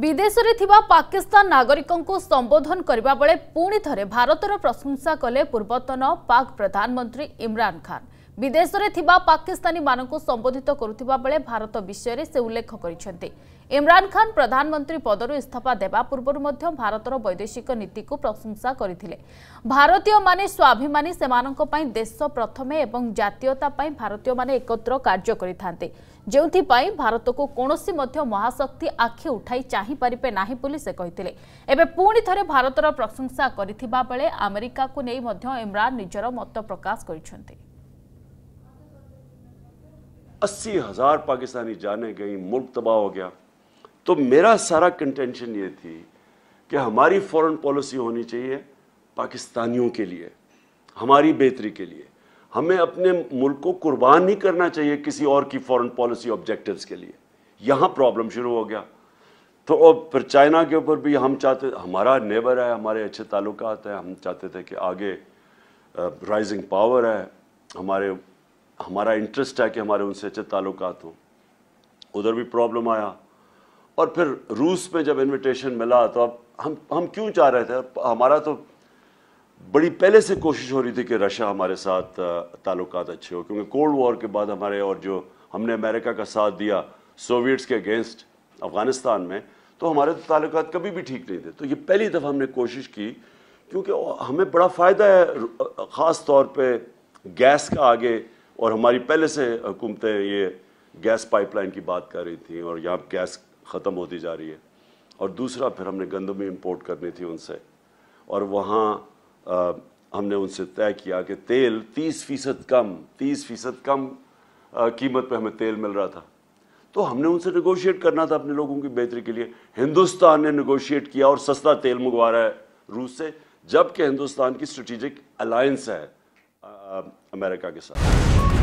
ବିଦେଶରେ ଥିବା ପାକିସ୍ତାନ ନାଗରିକଙ୍କୁ ସମ୍ବୋଧନ କରିବା ବେଳେ ପୁଣି ଥରେ ଭାରତର ପ୍ରଶଂସା କଲେ ପୂର୍ବତନ ପାକ୍ ପ୍ରଧାନମନ୍ତ୍ରୀ ଇମ୍ରାନ୍ ଖାନ୍ ବିଦେଶରେ ଥିବା ପାକିସ୍ତାନୀମାନଙ୍କୁ ସମ୍ବୋଧିତ କରୁଥିବା ବେଳେ ଭାରତ ବିଷୟରେ ସେ ଉଲ୍ଲେଖ କରିଛନ୍ତି ଇମ୍ରାନ୍ ଖାନ୍ ପ୍ରଧାନମନ୍ତ୍ରୀ ପଦରୁ ଇସ୍ତଫା ଦେବା ପୂର୍ବରୁ ମଧ୍ୟ ଭାରତର ବୈଦେଶିକ ନୀତିକୁ ପ୍ରଶଂସା କରିଥିଲେ ଭାରତୀୟମାନେ ସ୍ୱାଭିମାନୀ ସେମାନଙ୍କ ପାଇଁ ଦେଶ ପ୍ରଥମେ ଏବଂ ଜାତୀୟତା ପାଇଁ ଭାରତୀୟମାନେ ଏକତ୍ର କାର୍ଯ୍ୟ କରିଥାନ୍ତି ଯେଉଁଥିପାଇଁ ଭାରତକୁ କୌଣସି ମଧ୍ୟ ମହାଶକ୍ତି ଆଖି ଉଠାଇ ଚାହିଁପାରିବେ ନାହିଁ ବୋଲି ସେ କହିଥିଲେ ଏବେ ପୁଣି ଥରେ ଭାରତର ପ୍ରଶଂସା କରିଥିବା ବେଳେ ଆମେରିକାକୁ ନେଇ ମଧ୍ୟ ଇମ୍ରାନ୍ ନିଜର ମତ ପ୍ରକାଶ କରିଛନ୍ତି अस्सी हज़ार पाकिस्तानी जाने गई मुल्क तबाह हो गया तो मेरा सारा कंटेंशन ये थी कि हमारी फॉरेन पॉलिसी होनी चाहिए पाकिस्तानियों के लिए हमारी बेहतरी के लिए हमें अपने मुल्क को कुर्बान नहीं करना चाहिए किसी और की फॉरेन पॉलिसी ऑब्जेक्टिव्स के लिए यहाँ प्रॉब्लम शुरू हो गया तो और फिर चाइना के ऊपर भी हम चाहते हमारा नेबर है हमारे अच्छे ताल्लुक है हम चाहते थे कि आगे राइजिंग पावर है हमारे हमारा इंटरेस्ट है कि हमारे उनसे अच्छे ताल्लुक हों उधर भी प्रॉब्लम आया और फिर रूस में जब इनविटेशन मिला तो अब हम हम क्यों चाह रहे थे हमारा तो बड़ी पहले से कोशिश हो रही थी कि रशिया हमारे साथ ताल्लुक अच्छे हो क्योंकि कोल्ड वॉर के बाद हमारे और जो हमने अमेरिका का साथ दिया सोवियट्स के अगेंस्ट अफ़गानिस्तान में तो हमारे तो ताल्लुक कभी भी ठीक नहीं थे तो ये पहली दफ़ा हमने कोशिश की क्योंकि हमें बड़ा फ़ायदा है ख़ास तौर पर गैस का आगे और हमारी पहले से हुकूमतें ये गैस पाइपलाइन की बात कर रही थी और यहाँ गैस ख़त्म होती जा रही है और दूसरा फिर हमने गंदम इम्पोर्ट करनी थी उनसे और वहाँ हमने उनसे तय किया कि तेल 30 फीसद कम 30 फीसद कम आ, कीमत पे हमें तेल मिल रहा था तो हमने उनसे नगोशिएट करना था अपने लोगों की बेहतरी के लिए हिंदुस्तान ने नगोशिएट किया और सस्ता तेल मंगवा रहा है रूस से जबकि हिंदुस्तान की स्ट्रेटिजिक अलायंस है अमेरिका के साथ